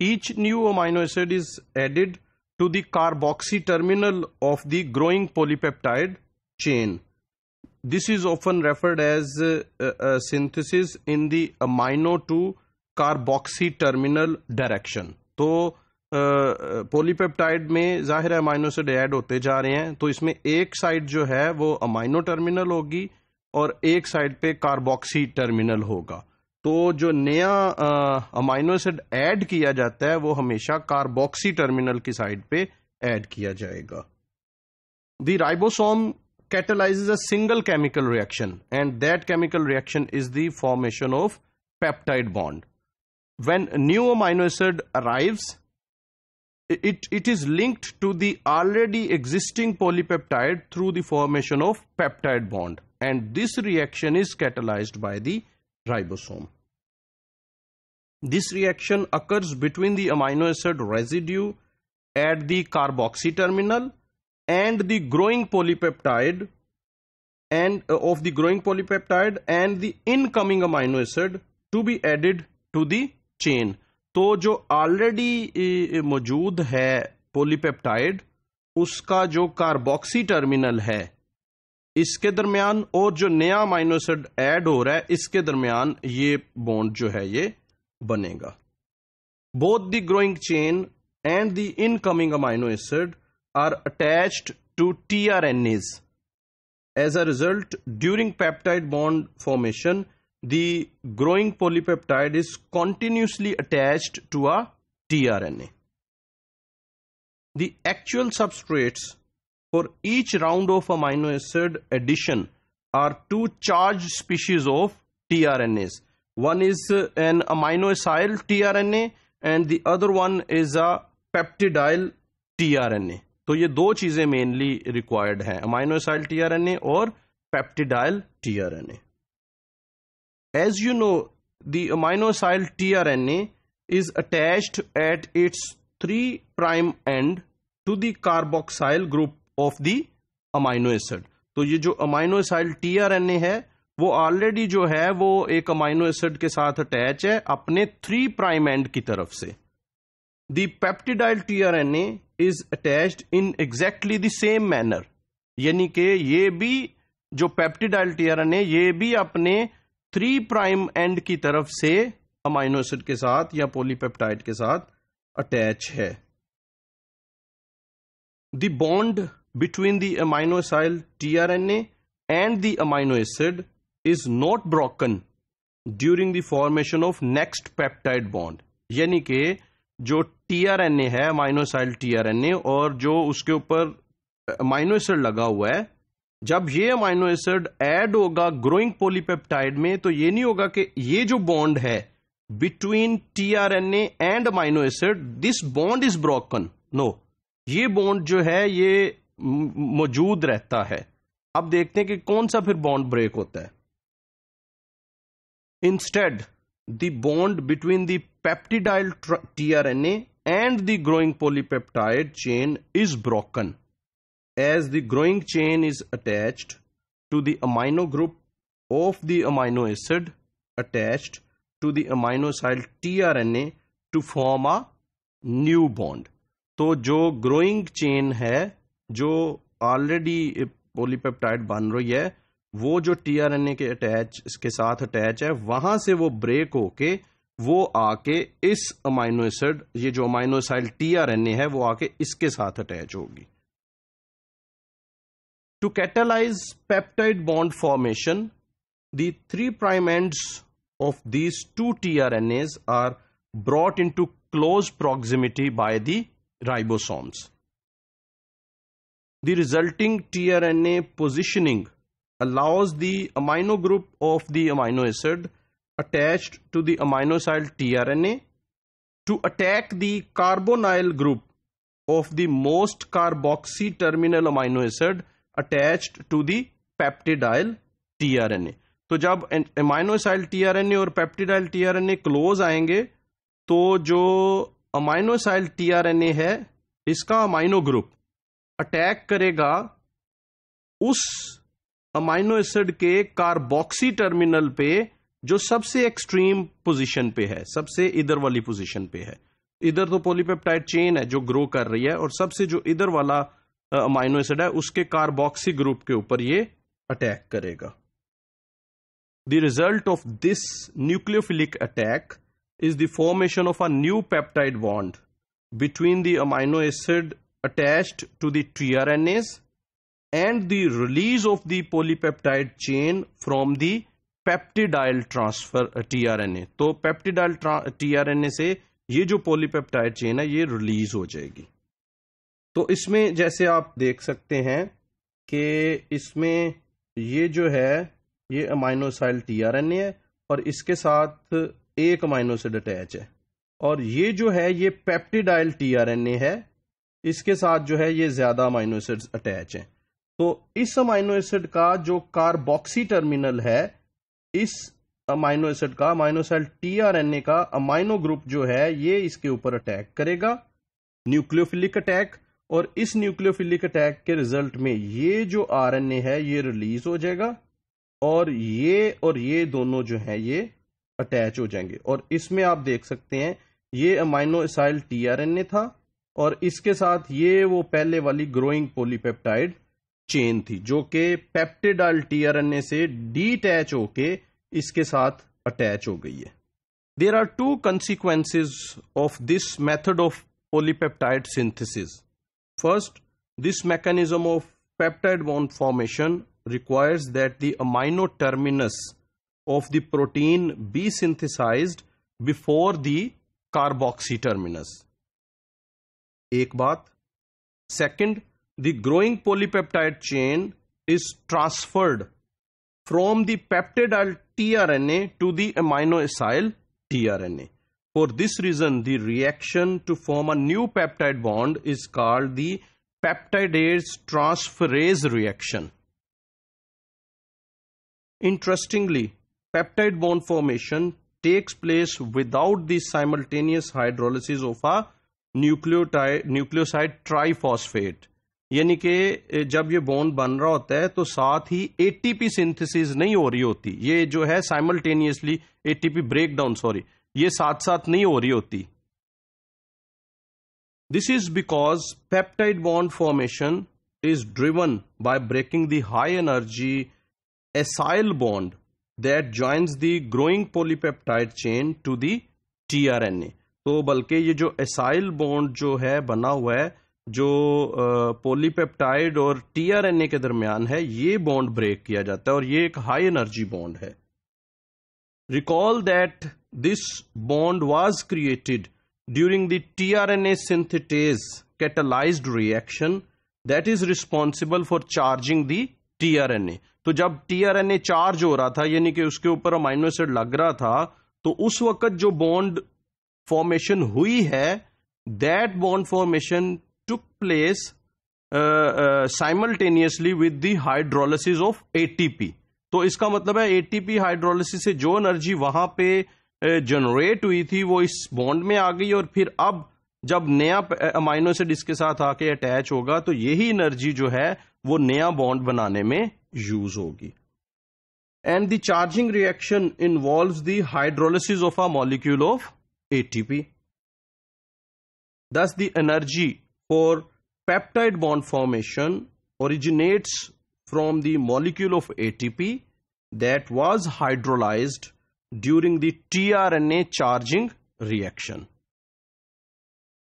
Each new amino acid is added to the carboxy terminal of the growing polypeptide chain. This is often referred as a, a synthesis in the amino to carboxy terminal direction to polypeptide uh, में जाहिर है amino acid add होते जा रहे हैं तो इसमें एक साइड जो है वो अमाइनो टर्मिनल होगी और एक साइड पे कार्बोक्सी टर्मिनल होगा तो जो नया अमाइनो एसिड ऐड किया जाता है वो हमेशा कार्बोक्सी टर्मिनल की साइड पे ऐड किया जाएगा the ribosome catalyses a single chemical reaction and that chemical reaction is the formation of peptide bond when new amino acid arrives it it is linked to the already existing polypeptide through the formation of peptide bond and this reaction is catalyzed by the ribosome. This reaction occurs between the amino acid residue at the carboxy terminal and the growing polypeptide and uh, of the growing polypeptide and the incoming amino acid to be added to the chain. तो जो already मौजूद है polypeptide उसका जो carboxy terminal है इसके दरमियान और जो नया माइनोसिड ऐड हो रहा है इसके दरमियान ये बॉन्ड जो है ये बनेगा both the growing chain and the incoming amino acid are attached to T R N A's as a result during peptide bond formation the growing polypeptide is continuously attach to a T R N A the actual substrates For each round of amino acid addition are two charged species of tRNAs. One is an aminoacyl tRNA and the other one is a peptidyl tRNA. तो ये दो चीजें mainly required हैं aminoacyl tRNA और peptidyl tRNA as you know the aminoacyl tRNA is attached at its 3 prime end to the carboxyl group of the amino acid तो ये जो amino acyl ए है वो ऑलरेडी जो है वो एक अमाइनो एसिड के साथ अटैच है अपने थ्री प्राइम एंड की तरफ से the peptidyl A is attach in exactly the same manner यानी कि ये भी जो पेप्टिडाइल ए ये भी अपने थ्री प्राइम एंड की तरफ से अमाइनो एसिड के साथ या पोलीपेप्टाइड के साथ अटैच है the bond between the amino acyl tRNA and the amino acid is not broken during the formation of next peptide bond यानी कि जो tRNA है aminocyl tRNA और जो उसके ऊपर amino acid लगा हुआ है जब ये amino acid ऐड होगा ग्रोइंग पोलीपेप्टाइड में तो ये नहीं होगा कि ये जो बॉन्ड है between tRNA and amino acid this bond is broken no ये बॉन्ड जो है ये मौजूद रहता है अब देखते हैं कि कौन सा फिर बॉन्ड ब्रेक होता है instead the bond between the peptidyl tRNA and the growing polypeptide chain is broken as the growing chain is attach to the amino group of the amino acid attach to the aminoacyl A to form a new bond तो जो growing chain है जो already polypeptide eh, बन रही है वो जो tRNA के अटैच इसके साथ अटैच है वहां से वो ब्रेक होके वो आके इस अमाइनो एसिड ये जो अमाइनोसाइल टीआरएनए है वो आके इसके साथ अटैच होगी to catalyse peptide bond formation of three two T R N A's are are into close proximity by the ribosomes the resulting tRNA positioning allows the amino group of the amino acid attached to the aminosyl tRNA to attack the carbonyl group of the most carboxy terminal amino acid attached to the peptidyl tRNA. तो जब aminoacyl tRNA और peptidyl tRNA close आएंगे तो जो अमाइनोसाइल tRNA है इसका amino group attack करेगा उस अमाइनो एसिड के कार्बोक्सी टर्मिनल पे जो सबसे एक्सट्रीम पोजीशन पे है सबसे इधर वाली पोजीशन पे है इधर तो पॉलीपेप्टाइड चेन है जो ग्रो कर रही है और सबसे जो इधर वाला अमाइनो एसिड है उसके कार्बोक्सी ग्रुप के ऊपर ये अटैक करेगा the result of this nucleophilic attack is the formation of a new peptide bond between the amino acid attached to the tRNAs and the release of the polypeptide chain from the peptidyl transfer tRNA तो peptidyl tRNA uh, से ये जो polypeptide chain है ये release हो जाएगी तो इसमें जैसे आप देख सकते हैं कि इसमें ये जो है ये अमाइनोसाइल टीआरएनए है और इसके साथ एक अमाइनोसिड अटैच है और ये जो है ये पेप्टिडाइल टीआरएनए है इसके साथ जो है ये ज्यादा अमाइनो एसिड्स अटैच हैं तो इस अमाइनो एसिड का जो कार्बोक्सी टर्मिनल है इस अमाइनो एसिड का अमाइनोसेल टीआरएनए का अमाइनो ग्रुप जो है ये इसके ऊपर अटैक करेगा न्यूक्लियोफिलिक अटैक और इस न्यूक्लियोफिलिक अटैक के रिजल्ट में ये जो आरएनए है ये रिलीज हो जाएगा और ये और ये दोनों जो है ये अटैच हो जाएंगे और इसमें आप देख सकते हैं ये आर एन टीआरएनए था और इसके साथ ये वो पहले वाली ग्रोइंग पोलीपेप्टाइड चेन थी जो कि पेप्टेडल टीआरएनए से डीटैच होके इसके साथ अटैच हो गई है there are two consequences of this method of polypeptide synthesis first this mechanism of peptide bond formation requires that the amino terminus of the protein be synthesise before the carboxy terminus एक बात second the growing polypeptide chain is transferred from the peptidyl tRNA to the aminoacyl tRNA for this reason the reaction to form a new peptide bond is called the peptidase transferase reaction Interestingly, peptide bond formation takes place without the simultaneous hydrolysis of a nucleotide nucleoside triphosphate यानी कि जब ये bond बन रहा होता है तो साथ ही एटीपी सिंथेसिस नहीं हो रही होती ये जो है साइमल्टेनियसली एटीपी ब्रेकडाउन सॉरी ये साथ साथ नहीं हो रही होती this is because peptide bond formation is driven by breaking the high energy acyl bond that joins the growing polypeptide chain to the A तो बल्कि ये जो एसाइल बॉन्ड जो है बना हुआ है जो पोलीपेप्टाइड और टीआरएनए के दरमियान है ये बॉन्ड ब्रेक किया जाता है और ये एक हाई एनर्जी बॉन्ड है recall that this bond was created during the tRNA synthetase catalyse reaction that is responsible for charging the tRNA तो जब टीआरएनए चार्ज हो रहा था यानी कि उसके ऊपर अमाइनो एसिड लग रहा था तो उस वक्त जो बॉन्ड फॉर्मेशन हुई है that bond formation took place simultaneously with the hydrolysis of ATP तो इसका मतलब है एटीपी हाइड्रोलिसिस से जो एनर्जी वहां पे जनरेट uh, हुई थी वो इस बॉन्ड में आ गई और फिर अब जब नया अमाइनो uh, एसिड इसके साथ आके अटैच होगा तो यही एनर्जी जो है वो नया बॉन्ड बनाने में यूज होगी and the charging reaction involve the hydrolysis of a molecule of ATP. Thus the energy for peptide bond formation originates from the molecule of ATP that was hydrolyzed during the tRNA charging reaction.